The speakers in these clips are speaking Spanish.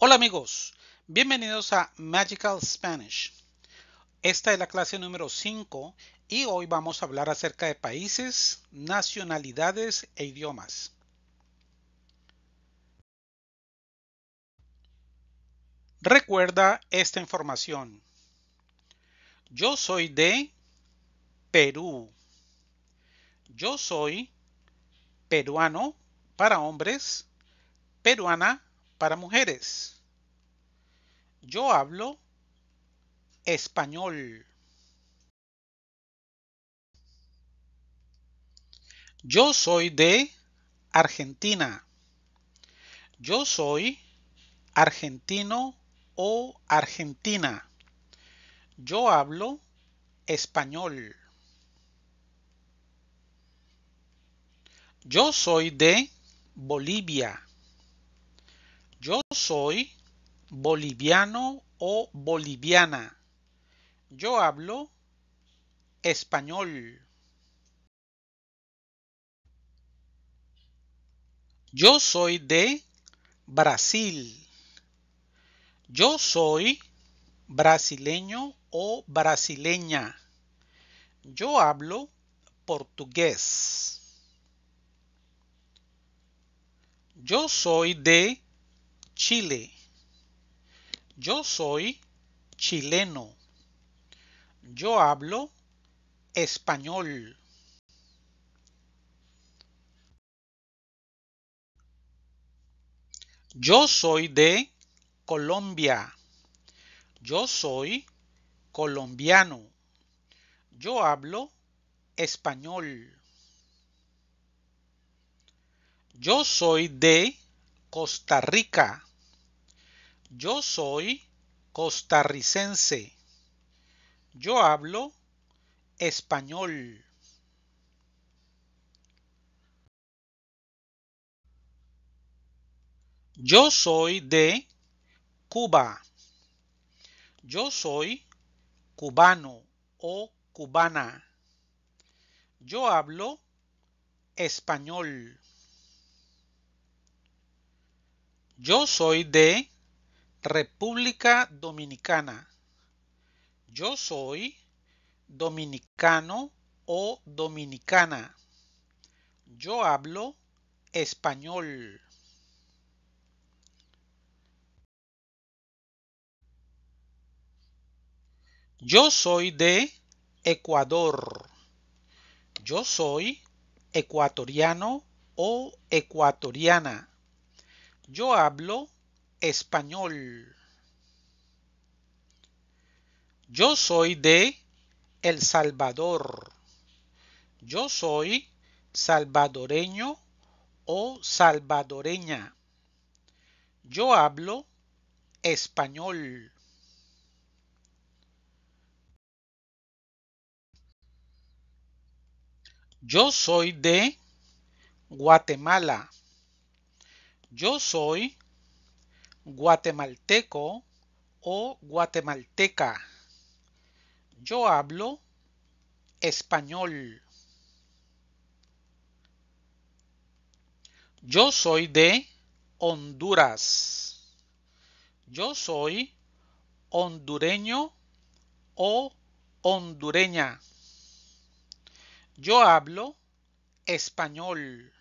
Hola amigos, bienvenidos a Magical Spanish. Esta es la clase número 5 y hoy vamos a hablar acerca de países, nacionalidades e idiomas. Recuerda esta información. Yo soy de Perú. Yo soy peruano para hombres, peruana para mujeres. Yo hablo español. Yo soy de Argentina. Yo soy argentino o argentina. Yo hablo español. Yo soy de Bolivia. Yo soy boliviano o boliviana. Yo hablo español. Yo soy de Brasil. Yo soy brasileño o brasileña. Yo hablo portugués. Yo soy de Chile. Yo soy chileno. Yo hablo español. Yo soy de Colombia. Yo soy colombiano. Yo hablo español. Yo soy de Costa Rica. Yo soy costarricense. Yo hablo español. Yo soy de Cuba. Yo soy cubano o cubana. Yo hablo español. Yo soy de República Dominicana. Yo soy dominicano o dominicana. Yo hablo español. Yo soy de Ecuador. Yo soy ecuatoriano o ecuatoriana. Yo hablo español. Yo soy de El Salvador. Yo soy salvadoreño o salvadoreña. Yo hablo español. Yo soy de Guatemala. Yo soy guatemalteco o guatemalteca. Yo hablo español. Yo soy de Honduras. Yo soy hondureño o hondureña. Yo hablo español.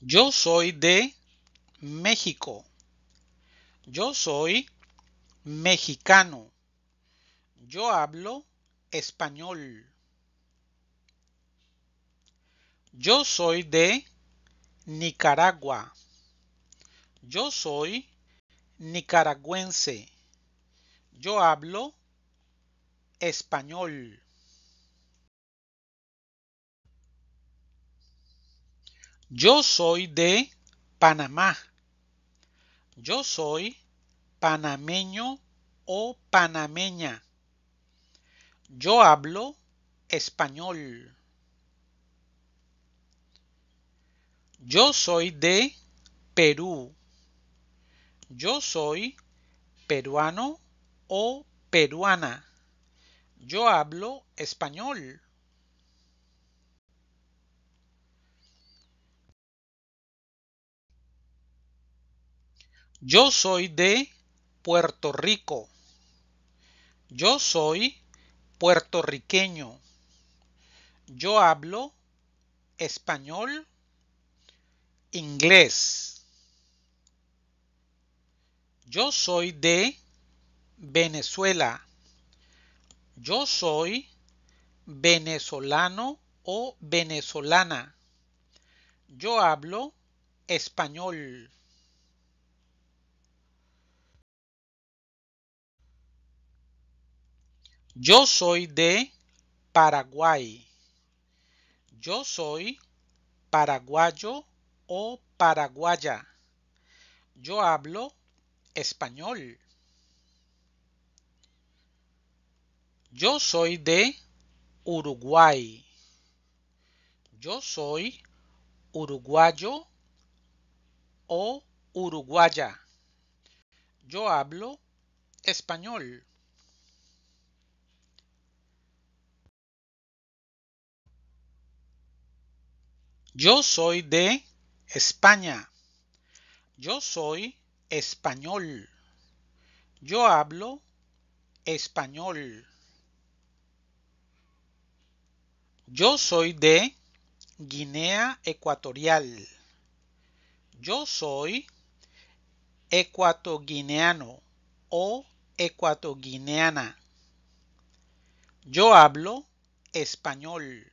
Yo soy de México. Yo soy mexicano. Yo hablo español. Yo soy de Nicaragua. Yo soy nicaragüense. Yo hablo español. Yo soy de Panamá. Yo soy panameño o panameña. Yo hablo español. Yo soy de Perú. Yo soy peruano o peruana. Yo hablo español. Yo soy de Puerto Rico. Yo soy puertorriqueño. Yo hablo español, inglés. Yo soy de Venezuela. Yo soy venezolano o venezolana. Yo hablo español. Yo soy de Paraguay. Yo soy paraguayo o paraguaya. Yo hablo español. Yo soy de Uruguay. Yo soy uruguayo o uruguaya. Yo hablo español. Yo soy de España. Yo soy español. Yo hablo español. Yo soy de Guinea Ecuatorial. Yo soy ecuatoguineano o ecuatoguineana. Yo hablo español.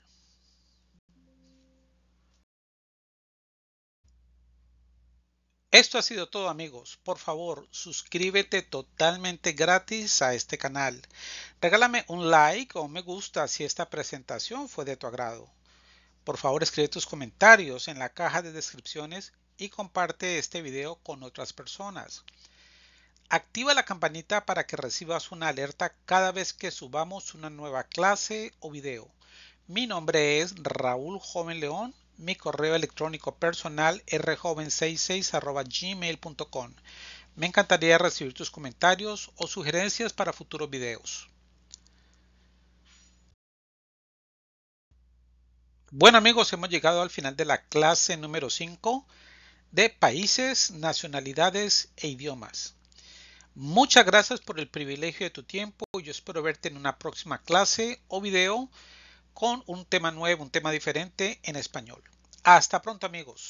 Esto ha sido todo amigos, por favor suscríbete totalmente gratis a este canal. Regálame un like o me gusta si esta presentación fue de tu agrado. Por favor escribe tus comentarios en la caja de descripciones y comparte este video con otras personas. Activa la campanita para que recibas una alerta cada vez que subamos una nueva clase o video. Mi nombre es Raúl Joven León mi correo electrónico personal rjoven66 gmail.com. Me encantaría recibir tus comentarios o sugerencias para futuros videos. Bueno amigos, hemos llegado al final de la clase número 5 de países, nacionalidades e idiomas. Muchas gracias por el privilegio de tu tiempo. Yo espero verte en una próxima clase o video con un tema nuevo, un tema diferente en español. Hasta pronto amigos.